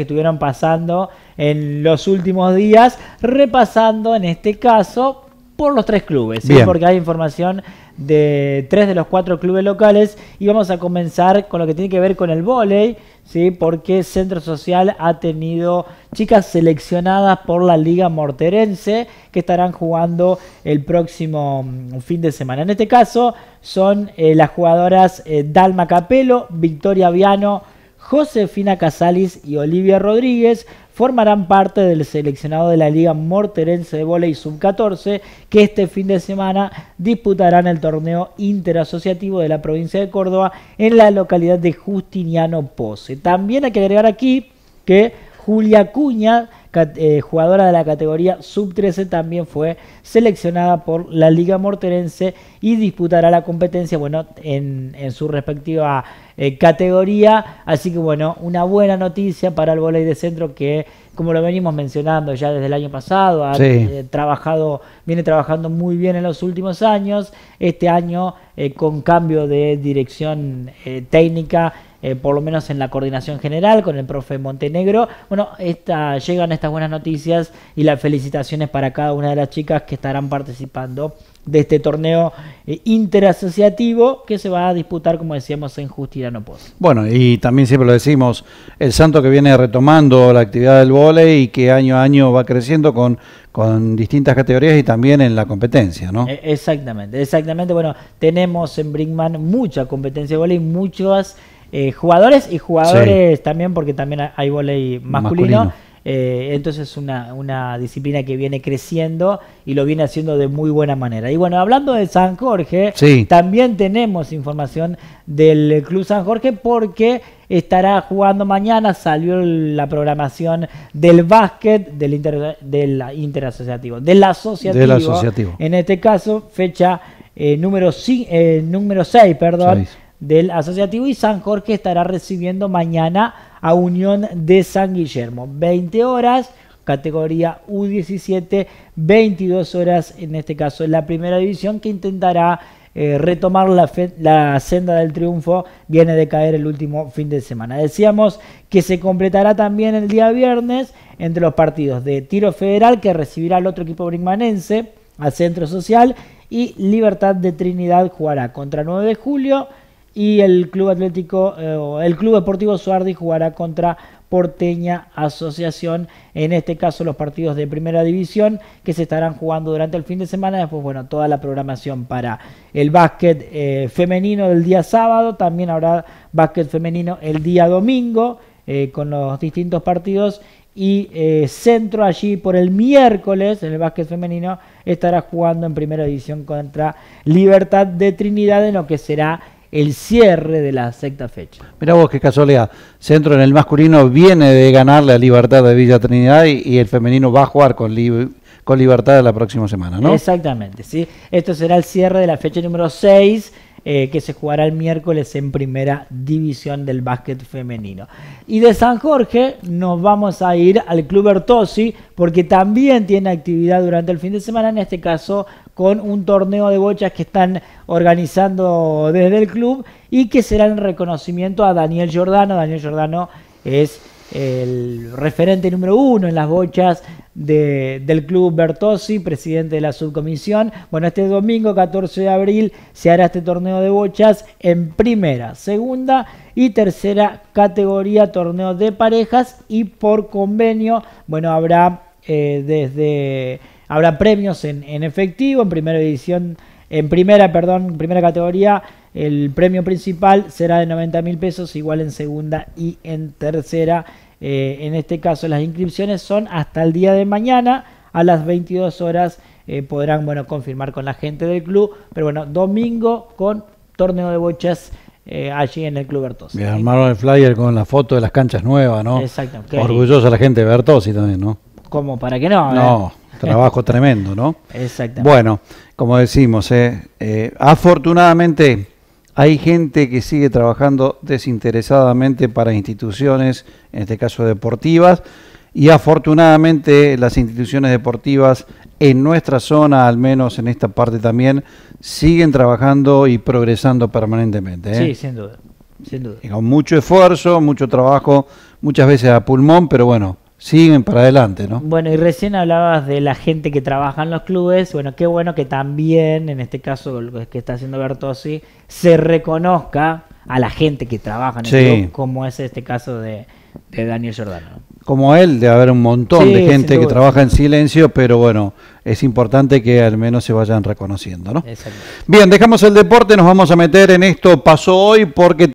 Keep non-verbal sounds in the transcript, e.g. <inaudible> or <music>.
que estuvieron pasando en los últimos días, repasando en este caso por los tres clubes, porque hay información de tres de los cuatro clubes locales y vamos a comenzar con lo que tiene que ver con el vóley, ¿sí? porque Centro Social ha tenido chicas seleccionadas por la Liga Morterense que estarán jugando el próximo mm, fin de semana. En este caso son eh, las jugadoras eh, Dalma Capelo, Victoria Viano, Josefina Casalis y Olivia Rodríguez formarán parte del seleccionado de la Liga Morterense de Voley Sub-14 que este fin de semana disputarán el torneo interasociativo de la provincia de Córdoba en la localidad de Justiniano Pose. También hay que agregar aquí que Julia Cuña eh, jugadora de la categoría sub-13, también fue seleccionada por la Liga Morterense y disputará la competencia bueno, en, su respectiva eh, categoría. Así que bueno, una buena noticia para el voleibol de centro que, como lo venimos mencionando ya desde el año pasado, ha eh, trabajado, viene trabajando muy bien en los últimos años. Este año con cambio de dirección técnica eh, por lo menos en la coordinación general con el profe Montenegro. Bueno, esta, llegan estas buenas noticias y las felicitaciones para cada una de las chicas que estarán participando de este torneo eh, interasociativo que se va a disputar, como decíamos, en Justirano Post Bueno, y también siempre lo decimos, el Santo que viene retomando la actividad del voley y que año a año va creciendo con, con distintas categorías y también en la competencia, ¿no? E, exactamente, exactamente. Bueno, tenemos en Brinkman mucha competencia de vóley, muchas eh, jugadores y jugadores también, porque también hay volei masculino. Eh, entonces es una, disciplina que viene creciendo y lo viene haciendo de muy buena manera. Y bueno, hablando de San Jorge, también tenemos información del Club San Jorge porque estará jugando mañana, salió la programación del básquet del, inter, del interasociativo, del asociativo, del asociativo. En este caso, fecha número, eh, número 6, eh, perdón del Asociativo y San Jorge estará recibiendo mañana a Unión de San Guillermo. 20 horas, categoría U17, 22 horas en este caso la primera división que intentará eh, retomar la, senda del triunfo viene de caer el último fin de semana. Decíamos que se completará también el día viernes entre los partidos de Tiro Federal que recibirá al otro equipo brimanense, al Centro Social y Libertad de Trinidad jugará contra 9 de julio, y el Club Atlético eh, el Club Deportivo Suardi jugará contra Porteña Asociación, en este caso los partidos de primera división que se estarán jugando durante el fin de semana, después bueno, toda la programación para el básquet eh, femenino del día sábado, también habrá básquet femenino el día domingo eh, con los distintos partidos y Centro allí por el miércoles el básquet femenino estará jugando en primera división contra Libertad de Trinidad en lo que será el cierre de la sexta fecha. Mira vos qué casualidad. Centro en el masculino viene de ganar la Libertad de Villa Trinidad y, el femenino va a jugar con, con Libertad la próxima semana, ¿no? Exactamente, sí. Esto será el cierre de la fecha número 6 eh, que se jugará el miércoles en primera división del básquet femenino. Y de San Jorge nos vamos a ir al Club Ertosi, porque también tiene actividad durante el fin de semana, en este caso con un torneo de bochas que están organizando desde el club y que será en reconocimiento a Daniel Giordano. Daniel Giordano es el referente número uno en las bochas del club Bertossi, presidente de la subcomisión. Bueno, este domingo 14 de abril se hará este torneo de bochas en primera, segunda y tercera categoría, torneo de parejas y por convenio, bueno, habrá eh, desde... Habrá premios en, en efectivo en primera edición, en primera, perdón, primera categoría, el premio principal será de 90 mil pesos, igual en segunda y en tercera. Eh, en este caso, las inscripciones son hasta el día de mañana a las 22 horas. Eh, podrán bueno, confirmar con la gente del club. Pero bueno, domingo con torneo de bochas eh, allí en el Club Bertosi. Me armaron el flyer con la foto de las canchas nuevas, ¿no? Exacto. Orgullosa la gente de Bertosi también, ¿no? Como para qué no. No, trabajo tremendo, ¿no? <laughs> Exactamente. Bueno, como decimos, afortunadamente hay gente que sigue trabajando desinteresadamente para instituciones, en este caso deportivas, y afortunadamente las instituciones deportivas en nuestra zona, al menos en esta parte también, siguen trabajando y progresando permanentemente. ¿eh? Sí, sin duda, con mucho esfuerzo, mucho trabajo, muchas veces a pulmón, pero bueno, siguen para adelante, ¿no? Bueno, y recién hablabas de la gente que trabaja en los clubes. Bueno, qué bueno que también, en este caso, lo que está haciendo Bertosi, se reconozca a la gente que trabaja en el club, como es este caso de, Daniel Giordano. Como él, de haber un montón de gente que trabaja en silencio, pero bueno, es importante que al menos se vayan reconociendo, ¿no? Bien, dejamos el deporte, nos vamos a meter en esto pasó hoy porque